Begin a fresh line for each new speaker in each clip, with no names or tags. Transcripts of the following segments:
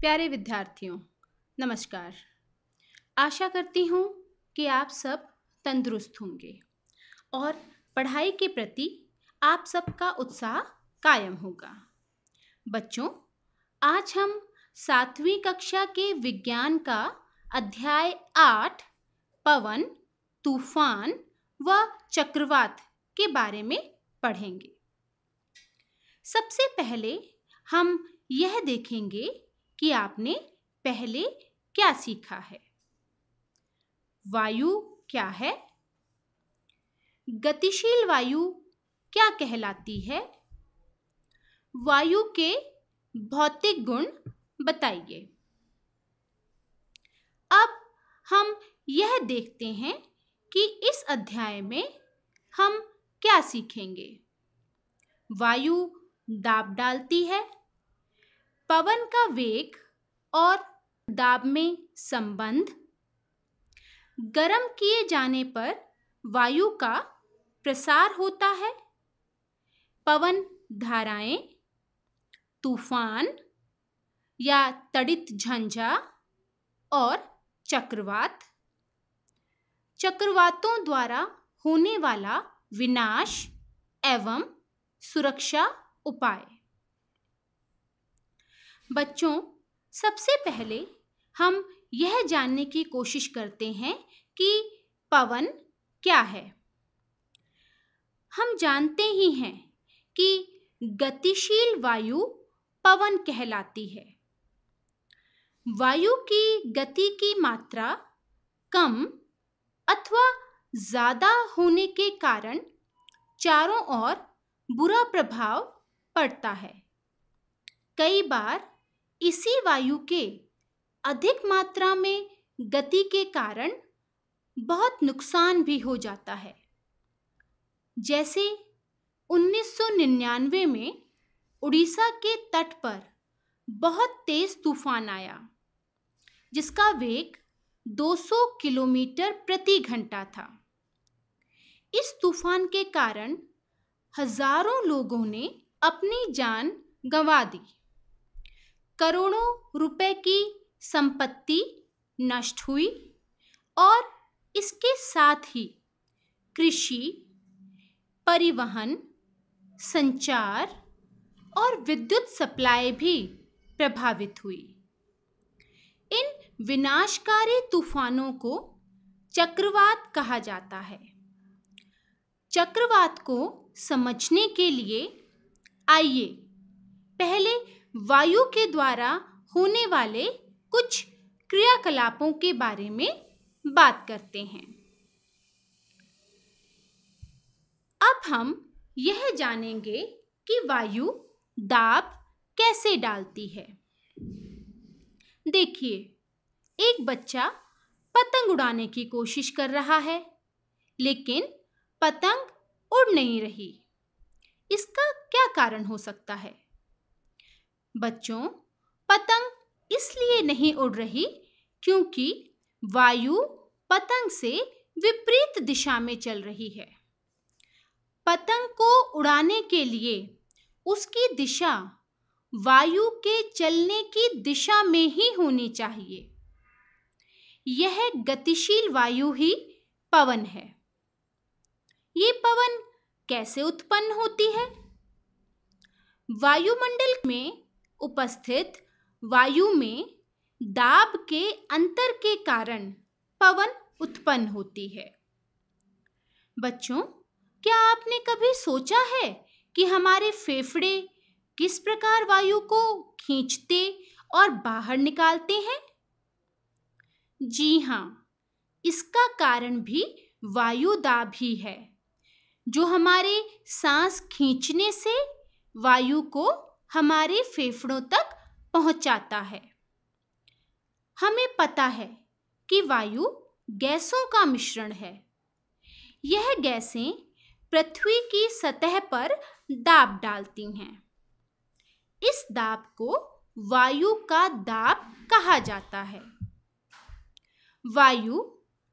प्यारे विद्यार्थियों नमस्कार आशा करती हूँ कि आप सब तंदुरुस्त होंगे और पढ़ाई के प्रति आप सबका उत्साह कायम होगा बच्चों आज हम सातवीं कक्षा के विज्ञान का अध्याय आठ पवन तूफान व चक्रवात के बारे में पढ़ेंगे सबसे पहले हम यह देखेंगे कि आपने पहले क्या सीखा है वायु क्या है गतिशील वायु क्या कहलाती है वायु के भौतिक गुण बताइए अब हम यह देखते हैं कि इस अध्याय में हम क्या सीखेंगे वायु दाब डालती है पवन का वेग और दाब में संबंध गर्म किए जाने पर वायु का प्रसार होता है पवन धाराएं तूफान या तड़ित झंझा और चक्रवात चक्रवातों द्वारा होने वाला विनाश एवं सुरक्षा उपाय बच्चों सबसे पहले हम यह जानने की कोशिश करते हैं कि पवन क्या है हम जानते ही हैं कि गतिशील वायु पवन कहलाती है वायु की गति की मात्रा कम अथवा ज़्यादा होने के कारण चारों ओर बुरा प्रभाव पड़ता है कई बार इसी वायु के अधिक मात्रा में गति के कारण बहुत नुकसान भी हो जाता है जैसे 1999 में उड़ीसा के तट पर बहुत तेज तूफान आया जिसका वेग 200 किलोमीटर प्रति घंटा था इस तूफान के कारण हजारों लोगों ने अपनी जान गंवा दी करोड़ों रुपए की संपत्ति नष्ट हुई और इसके साथ ही कृषि परिवहन संचार और विद्युत सप्लाई भी प्रभावित हुई इन विनाशकारी तूफानों को चक्रवात कहा जाता है चक्रवात को समझने के लिए आइए पहले वायु के द्वारा होने वाले कुछ क्रियाकलापों के बारे में बात करते हैं अब हम यह जानेंगे कि वायु दाब कैसे डालती है देखिए एक बच्चा पतंग उड़ाने की कोशिश कर रहा है लेकिन पतंग उड़ नहीं रही इसका क्या कारण हो सकता है बच्चों पतंग इसलिए नहीं उड़ रही क्योंकि वायु पतंग से विपरीत दिशा में चल रही है पतंग को उड़ाने के लिए उसकी दिशा वायु के चलने की दिशा में ही होनी चाहिए यह गतिशील वायु ही पवन है ये पवन कैसे उत्पन्न होती है वायुमंडल में उपस्थित वायु में दाब के अंतर के कारण पवन उत्पन्न होती है बच्चों क्या आपने कभी सोचा है कि हमारे फेफड़े किस प्रकार वायु को खींचते और बाहर निकालते हैं जी हाँ इसका कारण भी वायु दाब ही है जो हमारे सांस खींचने से वायु को हमारे फेफड़ों तक पहुंचाता है हमें पता है कि वायु गैसों का मिश्रण है यह गैसें पृथ्वी की सतह पर दाब डालती हैं इस दाब को वायु का दाब कहा जाता है वायु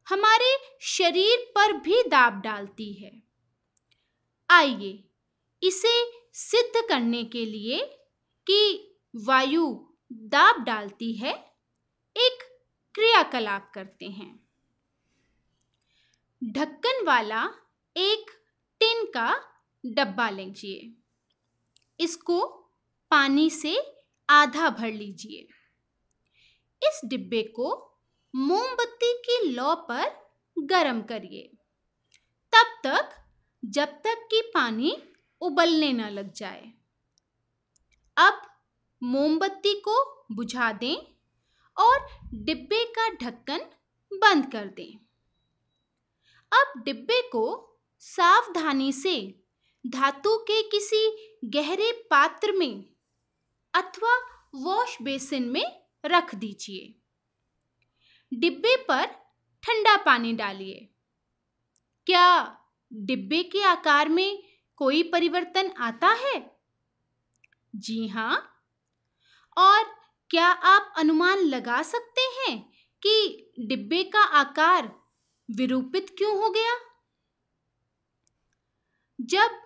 हमारे शरीर पर भी दाब डालती है आइए इसे सिद्ध करने के लिए कि वायु दाब डालती है एक क्रियाकलाप करते हैं ढक्कन वाला एक टिन का डब्बा लीजिए इसको पानी से आधा भर लीजिए इस डिब्बे को मोमबत्ती की लौ पर गर्म करिए तब तक जब तक कि पानी उबलने न लग जाए अब मोमबत्ती को बुझा दें और डिब्बे का ढक्कन बंद कर दें अब डिब्बे को सावधानी से धातु के किसी गहरे पात्र में अथवा वॉश बेसिन में रख दीजिए डिब्बे पर ठंडा पानी डालिए क्या डिब्बे के आकार में कोई परिवर्तन आता है जी हाँ और क्या आप अनुमान लगा सकते हैं कि डिब्बे का आकार विरूपित क्यों हो गया जब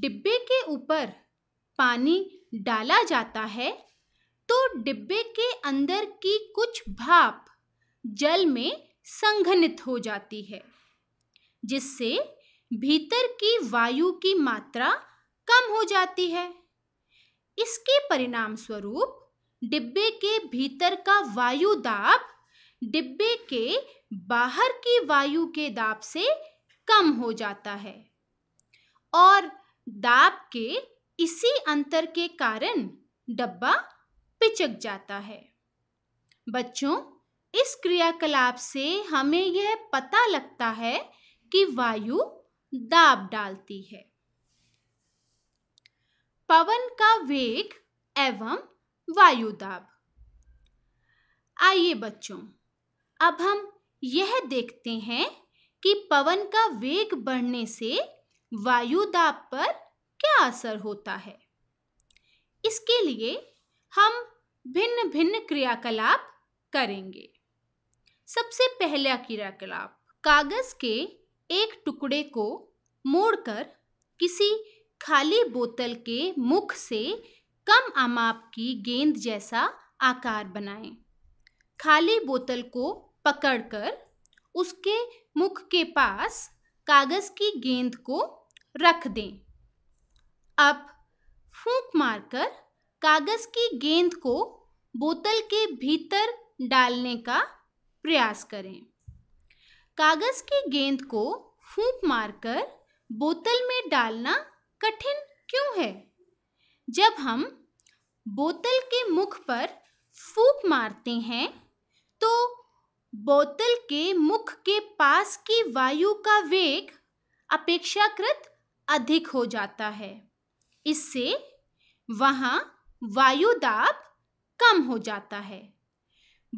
डिब्बे के ऊपर पानी डाला जाता है तो डिब्बे के अंदर की कुछ भाप जल में संघनित हो जाती है जिससे भीतर की वायु की मात्रा कम हो जाती है इसके परिणाम स्वरूप डिब्बे के भीतर का वायु दाब डिब्बे के बाहर की वायु के दाब से कम हो जाता है और दाब के इसी अंतर के कारण डब्बा पिचक जाता है बच्चों इस क्रियाकलाप से हमें यह पता लगता है कि वायु दाब डालती है पवन का वेग एवं वायु दाब आइए बच्चों अब हम यह देखते हैं कि पवन का वेग बढ़ने से वायु दाब पर क्या असर होता है इसके लिए हम भिन्न भिन्न क्रियाकलाप करेंगे सबसे पहला क्रियाकलाप कागज के एक टुकड़े को मोड़कर किसी खाली बोतल के मुख से कम अमाप की गेंद जैसा आकार बनाएं। खाली बोतल को पकड़कर उसके मुख के पास कागज़ की गेंद को रख दें अब फूंक मारकर कागज़ की गेंद को बोतल के भीतर डालने का प्रयास करें कागज की गेंद को फूंक मारकर बोतल में डालना कठिन क्यों है जब हम बोतल के मुख पर फूंक मारते हैं तो बोतल के मुख के पास की वायु का वेग अपेक्षाकृत अधिक हो जाता है इससे वहाँ वायु दाब कम हो जाता है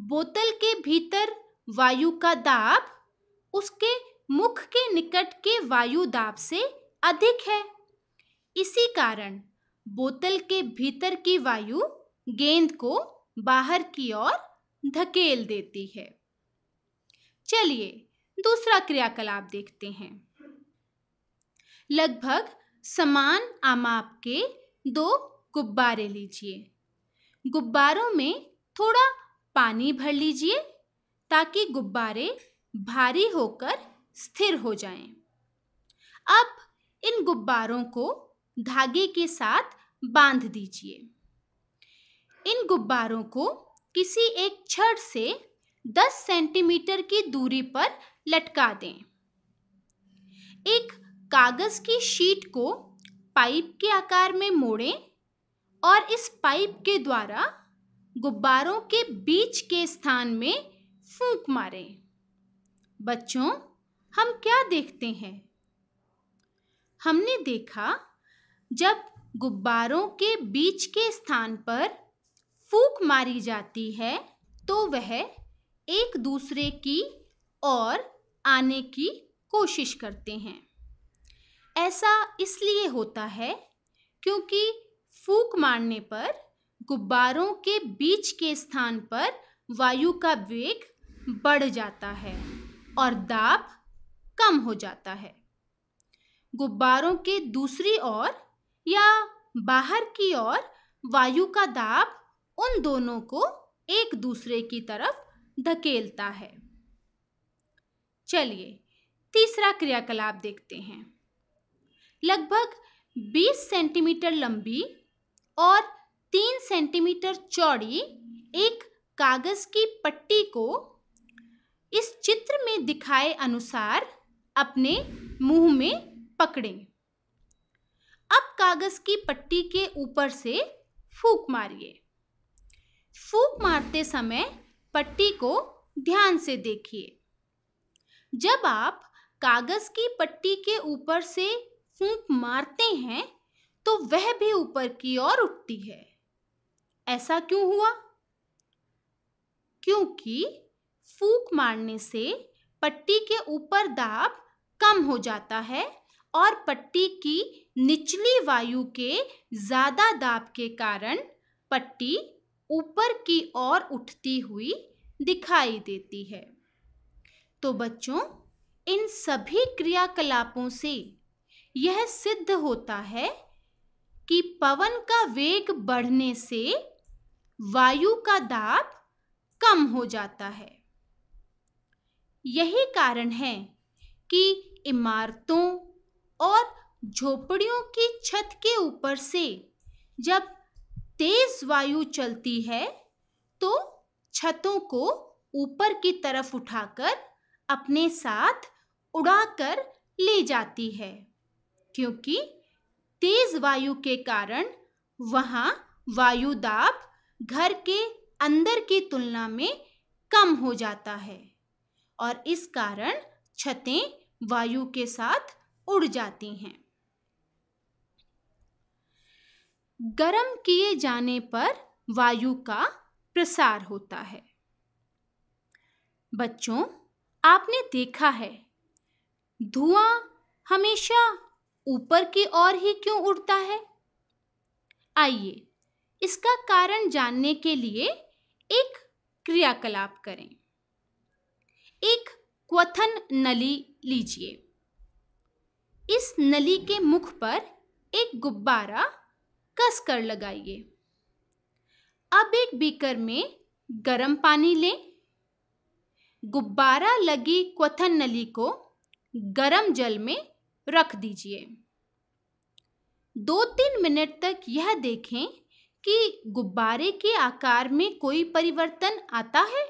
बोतल के भीतर वायु का दाब उसके मुख के निकट के वायु दाब से अधिक है इसी कारण बोतल के भीतर की वायु गेंद को बाहर की ओर धकेल देती है चलिए दूसरा क्रियाकलाप देखते हैं लगभग समान आमाप के दो गुब्बारे लीजिए गुब्बारों में थोड़ा पानी भर लीजिए ताकि गुब्बारे भारी होकर स्थिर हो जाएं। अब इन गुब्बारों को धागे के साथ बांध दीजिए इन गुब्बारों को किसी एक छड़ से 10 सेंटीमीटर की दूरी पर लटका दें एक कागज की शीट को पाइप के आकार में मोड़ें और इस पाइप के द्वारा गुब्बारों के बीच के स्थान में फूंक मारें बच्चों हम क्या देखते हैं हमने देखा जब गुब्बारों के बीच के स्थान पर फूक मारी जाती है तो वह एक दूसरे की ओर आने की कोशिश करते हैं ऐसा इसलिए होता है क्योंकि फूक मारने पर गुब्बारों के बीच के स्थान पर वायु का वेग बढ़ जाता है और दाब कम हो जाता है गुब्बारों के दूसरी ओर या बाहर की ओर वायु का दाब उन दोनों को एक दूसरे की तरफ धकेलता है चलिए तीसरा क्रियाकलाप देखते हैं लगभग 20 सेंटीमीटर लंबी और 3 सेंटीमीटर चौड़ी एक कागज की पट्टी को इस चित्र में दिखाए अनुसार अपने मुंह में पकड़ें अब कागज की पट्टी के ऊपर से फूक मारिए फूक मारते समय पट्टी को ध्यान से देखिए जब आप कागज की पट्टी के ऊपर से फूक मारते हैं तो वह भी ऊपर की ओर उठती है ऐसा क्यों हुआ क्योंकि फूक मारने से पट्टी के ऊपर दाब कम हो जाता है और पट्टी की निचली वायु के ज़्यादा दाब के कारण पट्टी ऊपर की ओर उठती हुई दिखाई देती है तो बच्चों इन सभी क्रियाकलापों से यह सिद्ध होता है कि पवन का वेग बढ़ने से वायु का दाब कम हो जाता है यही कारण है कि इमारतों और झोपड़ियों की छत के ऊपर से जब तेज वायु चलती है तो छतों को ऊपर की तरफ उठाकर अपने साथ उड़ाकर ले जाती है क्योंकि तेज वायु के कारण वहाँ वायु दाब घर के अंदर की तुलना में कम हो जाता है और इस कारण छतें वायु के साथ उड़ जाती हैं गर्म किए जाने पर वायु का प्रसार होता है बच्चों आपने देखा है धुआं हमेशा ऊपर की ओर ही क्यों उड़ता है आइए इसका कारण जानने के लिए एक क्रियाकलाप करें एक क्वथन नली लीजिए इस नली के मुख पर एक गुब्बारा कसकर लगाइए अब एक बीकर में गर्म पानी लें गुब्बारा लगी क्वथन नली को गर्म जल में रख दीजिए दो तीन मिनट तक यह देखें कि गुब्बारे के आकार में कोई परिवर्तन आता है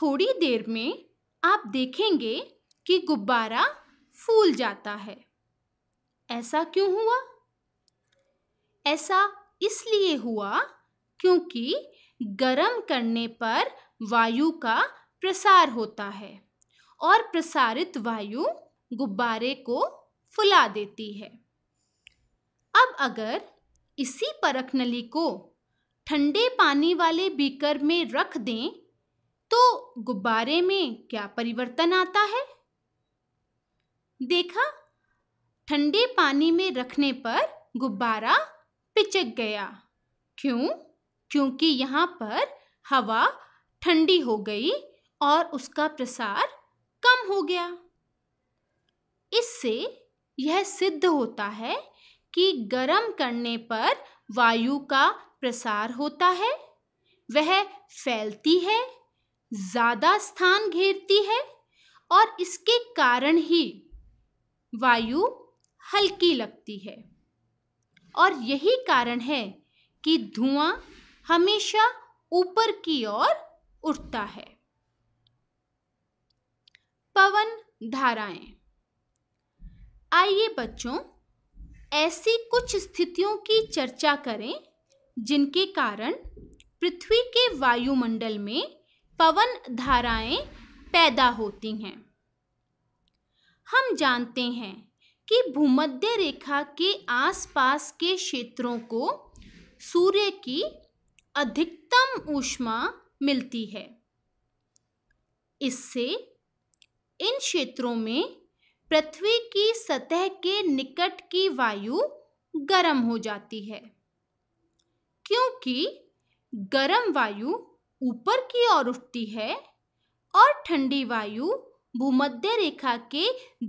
थोड़ी देर में आप देखेंगे कि गुब्बारा फूल जाता है ऐसा क्यों हुआ ऐसा इसलिए हुआ क्योंकि गर्म करने पर वायु का प्रसार होता है और प्रसारित वायु गुब्बारे को फुला देती है अब अगर इसी परख नली को ठंडे पानी वाले बीकर में रख दें तो गुब्बारे में क्या परिवर्तन आता है देखा ठंडे पानी में रखने पर गुब्बारा पिचक गया क्यों क्योंकि यहाँ पर हवा ठंडी हो गई और उसका प्रसार कम हो गया इससे यह सिद्ध होता है कि गर्म करने पर वायु का प्रसार होता है वह फैलती है ज़्यादा स्थान घेरती है और इसके कारण ही वायु हल्की लगती है और यही कारण है कि धुआं हमेशा ऊपर की ओर उठता है पवन धाराएं आइए बच्चों ऐसी कुछ स्थितियों की चर्चा करें जिनके कारण पृथ्वी के वायुमंडल में पवन धाराएं पैदा होती हैं हम जानते हैं कि भूमध्य रेखा के आसपास के क्षेत्रों को सूर्य की अधिकतम ऊष्मा मिलती है इससे इन क्षेत्रों में पृथ्वी की सतह के निकट की वायु गर्म हो जाती है क्योंकि गर्म वायु ऊपर की ओर उठती है और ठंडी वायु भूमध्य रेखा के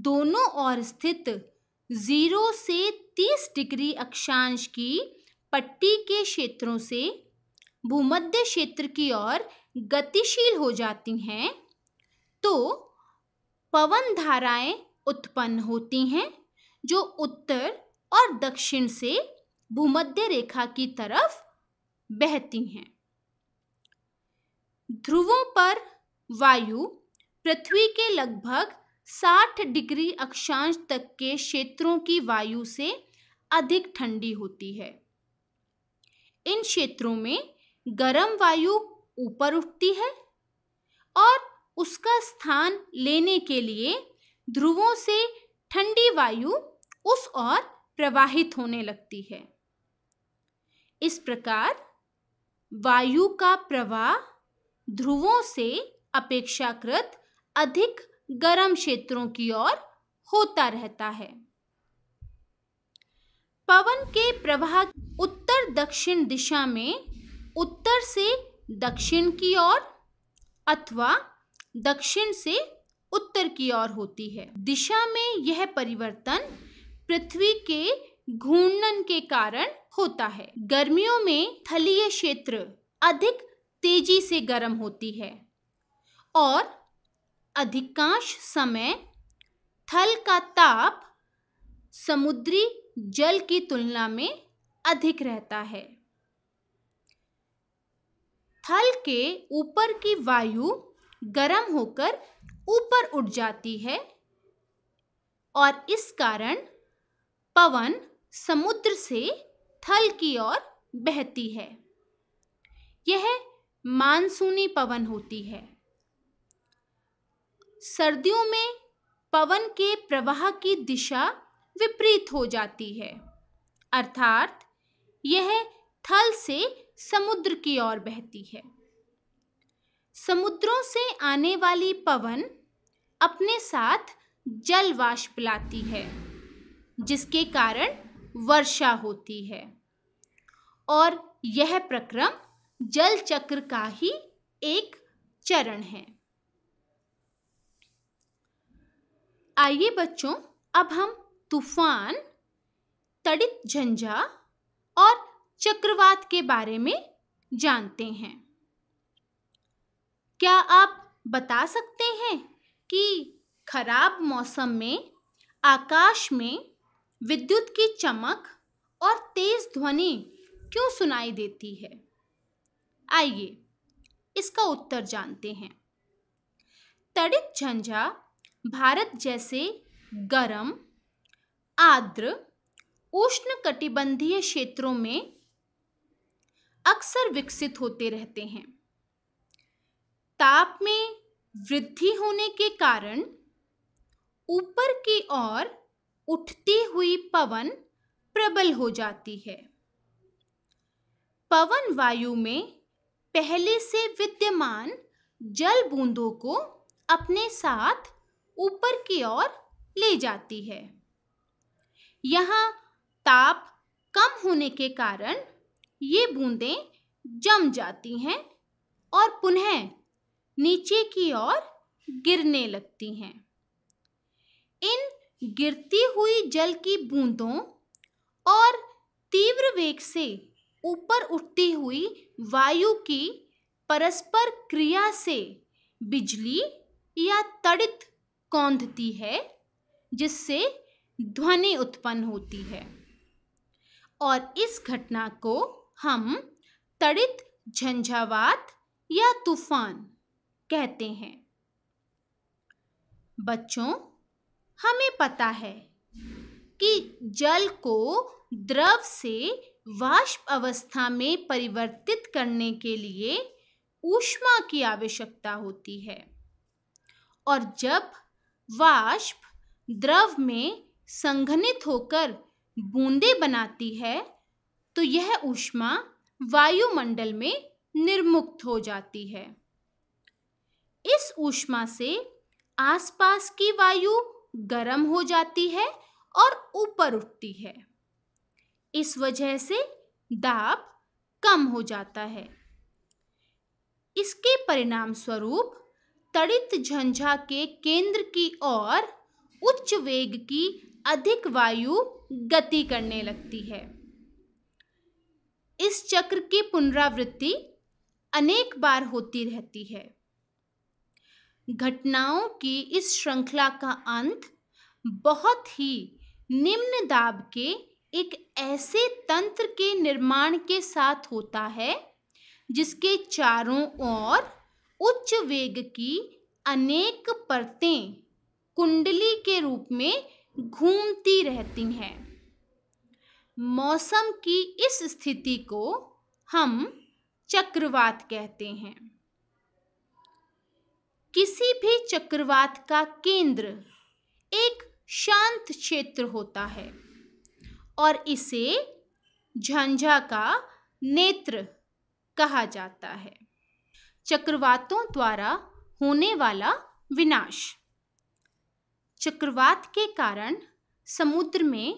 दोनों ओर स्थित जीरो से तीस डिग्री अक्षांश की पट्टी के क्षेत्रों से भूमध्य क्षेत्र की ओर गतिशील हो जाती हैं तो पवन धाराएं उत्पन्न होती हैं जो उत्तर और दक्षिण से भूमध्य रेखा की तरफ बहती हैं ध्रुवों पर वायु पृथ्वी के लगभग 60 डिग्री अक्षांश तक के क्षेत्रों की वायु से अधिक ठंडी होती है इन क्षेत्रों में गर्म वायु ऊपर उठती है और उसका स्थान लेने के लिए ध्रुवों से ठंडी वायु उस ओर प्रवाहित होने लगती है इस प्रकार वायु का प्रवाह ध्रुवों से अपेक्षाकृत अधिक गर्म क्षेत्रों की ओर होता रहता है पवन के प्रवाह उत्तर दक्षिण दिशा में उत्तर से दक्षिण की ओर अथवा दक्षिण से उत्तर की ओर होती है दिशा में यह परिवर्तन पृथ्वी के घूर्णन के कारण होता है गर्मियों में थलीय क्षेत्र अधिक तेजी से गर्म होती है और अधिकांश समय थल का ताप समुद्री जल की तुलना में अधिक रहता है थल के ऊपर की वायु गर्म होकर ऊपर उठ जाती है और इस कारण पवन समुद्र से थल की ओर बहती है यह मानसूनी पवन होती है सर्दियों में पवन के प्रवाह की दिशा विपरीत हो जाती है अर्थात यह थल से समुद्र की ओर बहती है समुद्रों से आने वाली पवन अपने साथ जल वाष्प लाती है जिसके कारण वर्षा होती है और यह प्रक्रम जल चक्र का ही एक चरण है आइए बच्चों अब हम तूफान तड़ित झंझा और चक्रवात के बारे में जानते हैं क्या आप बता सकते हैं कि खराब मौसम में आकाश में विद्युत की चमक और तेज ध्वनि क्यों सुनाई देती है आइए इसका उत्तर जानते हैं तड़ित झंझा भारत जैसे गर्म आर्द्र उष्ण कटिबंधीय क्षेत्रों में अक्सर विकसित होते रहते हैं ताप में वृद्धि होने के कारण ऊपर की ओर उठती हुई पवन प्रबल हो जाती है पवन वायु में पहले से विद्यमान जल बूंदों को अपने साथ ऊपर की ओर ले जाती है यहाँ ताप कम होने के कारण ये बूंदें जम जाती हैं और पुनः नीचे की ओर गिरने लगती हैं इन गिरती हुई जल की बूंदों और तीव्र वेग से ऊपर उठती हुई वायु की परस्पर क्रिया से बिजली या तड़ित कौंधती है जिससे ध्वनि उत्पन्न होती है और इस घटना को हम तड़ित झंझावात या तूफान कहते हैं बच्चों हमें पता है कि जल को द्रव से वाष्प अवस्था में परिवर्तित करने के लिए ऊष्मा की आवश्यकता होती है और जब वाष्प द्रव में संघनित होकर बूंदे बनाती है तो यह ऊष्मा वायुमंडल में निर्मुक्त हो जाती है इस ऊष्मा से आसपास की वायु गर्म हो जाती है और ऊपर उठती है इस वजह से दाब कम हो जाता है इसके परिणाम स्वरूप तड़ित झंझा के केंद्र की ओर उच्च वेग की अधिक वायु गति करने लगती है इस चक्र की पुनरावृत्ति अनेक बार होती रहती है घटनाओं की इस श्रृंखला का अंत बहुत ही निम्न दाब के एक ऐसे तंत्र के निर्माण के साथ होता है जिसके चारों ओर उच्च वेग की अनेक परतें कुंडली के रूप में घूमती रहती हैं मौसम की इस स्थिति को हम चक्रवात कहते हैं किसी भी चक्रवात का केंद्र एक शांत क्षेत्र होता है और इसे झंझा का नेत्र कहा जाता है चक्रवातों द्वारा होने वाला विनाश चक्रवात के कारण समुद्र में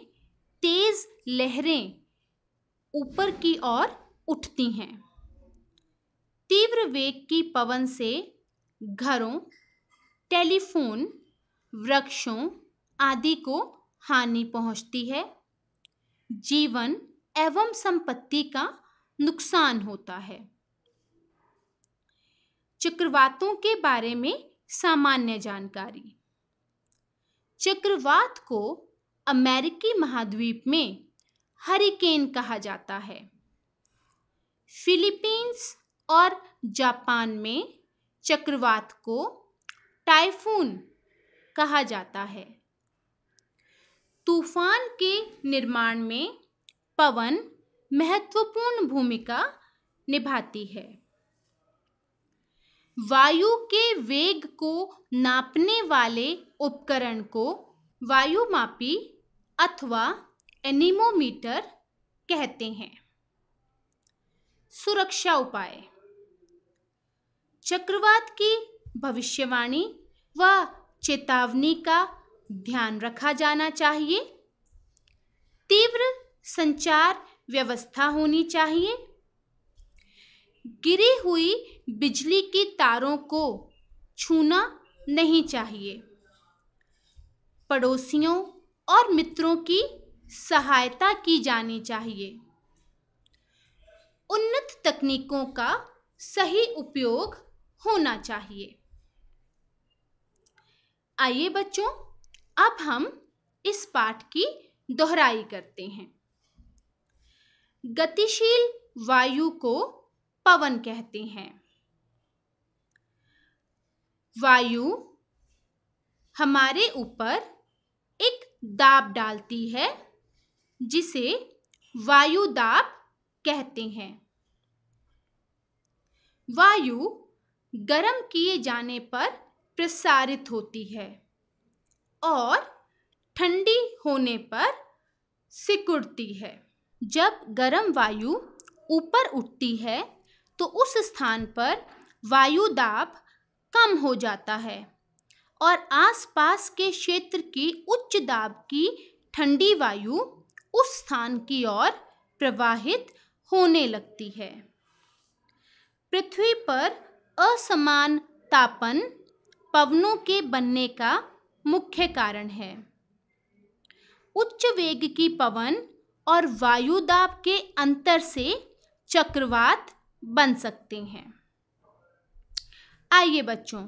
तेज लहरें ऊपर की ओर उठती हैं तीव्र वेग की पवन से घरों टेलीफोन वृक्षों आदि को हानि पहुंचती है जीवन एवं संपत्ति का नुकसान होता है चक्रवातों के बारे में सामान्य जानकारी चक्रवात को अमेरिकी महाद्वीप में हरिकेन कहा जाता है फिलीपींस और जापान में चक्रवात को टाइफून कहा जाता है तूफान के निर्माण में पवन महत्वपूर्ण भूमिका निभाती है वायु के वेग को नापने वाले उपकरण को वायुमापी अथवा एनिमोमीटर कहते हैं सुरक्षा उपाय चक्रवात की भविष्यवाणी व चेतावनी का ध्यान रखा जाना चाहिए तीव्र संचार व्यवस्था होनी चाहिए गिरी हुई बिजली की तारों को छूना नहीं चाहिए पड़ोसियों और मित्रों की सहायता की जानी चाहिए उन्नत तकनीकों का सही उपयोग होना चाहिए आइए बच्चों अब हम इस पाठ की दोहराई करते हैं गतिशील वायु को पवन कहते हैं वायु हमारे ऊपर एक दाब डालती है जिसे वायु दाब कहते हैं वायु गर्म किए जाने पर प्रसारित होती है और ठंडी होने पर सिकुड़ती है जब गर्म वायु ऊपर उठती है तो उस स्थान पर वायु दाब कम हो जाता है और आसपास के क्षेत्र की उच्च दाब की ठंडी वायु उस स्थान की ओर प्रवाहित होने लगती है पृथ्वी पर असमान तापन पवनों के बनने का मुख्य कारण है उच्च वेग की पवन और वायु दाब के अंतर से चक्रवात बन सकते हैं आइए बच्चों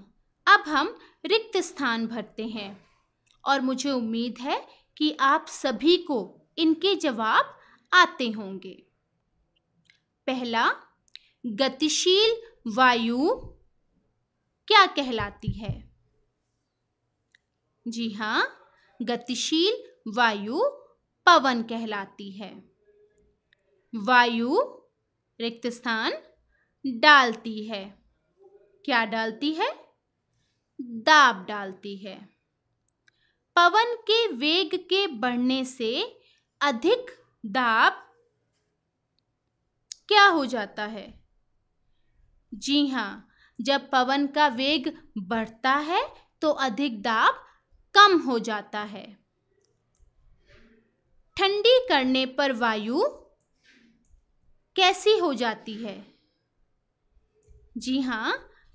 अब हम रिक्त स्थान भरते हैं और मुझे उम्मीद है कि आप सभी को इनके जवाब आते होंगे पहला गतिशील वायु क्या कहलाती है जी हाँ गतिशील वायु पवन कहलाती है वायु रिक्त स्थान डालती है क्या डालती है दाब डालती है पवन के वेग के बढ़ने से अधिक दाब क्या हो जाता है जी हाँ जब पवन का वेग बढ़ता है तो अधिक दाब कम हो जाता है ठंडी करने पर वायु कैसी हो जाती है जी हाँ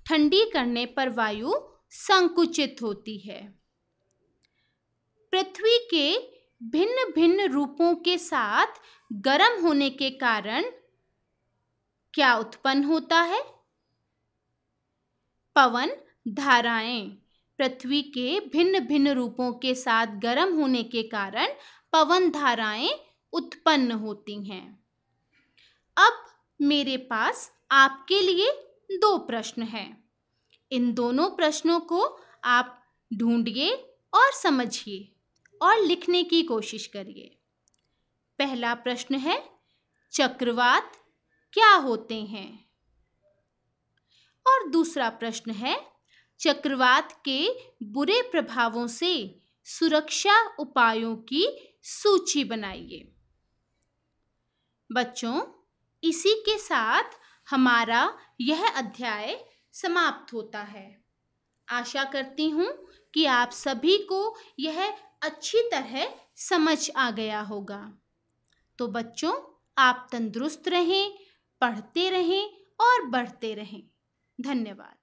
ठंडी करने पर वायु संकुचित होती है पृथ्वी के भिन्न भिन्न रूपों के साथ गर्म होने के कारण क्या उत्पन्न होता है पवन धाराएं पृथ्वी के भिन्न भिन्न रूपों के साथ गर्म होने के कारण पवन धाराएं उत्पन्न होती हैं अब मेरे पास आपके लिए दो प्रश्न हैं इन दोनों प्रश्नों को आप ढूंढिए और समझिए और लिखने की कोशिश करिए पहला प्रश्न है चक्रवात क्या होते हैं और दूसरा प्रश्न है चक्रवात के बुरे प्रभावों से सुरक्षा उपायों की सूची बनाइए बच्चों इसी के साथ हमारा यह अध्याय समाप्त होता है आशा करती हूँ कि आप सभी को यह अच्छी तरह समझ आ गया होगा तो बच्चों आप तंदुरुस्त रहें पढ़ते रहें और बढ़ते रहें धन्यवाद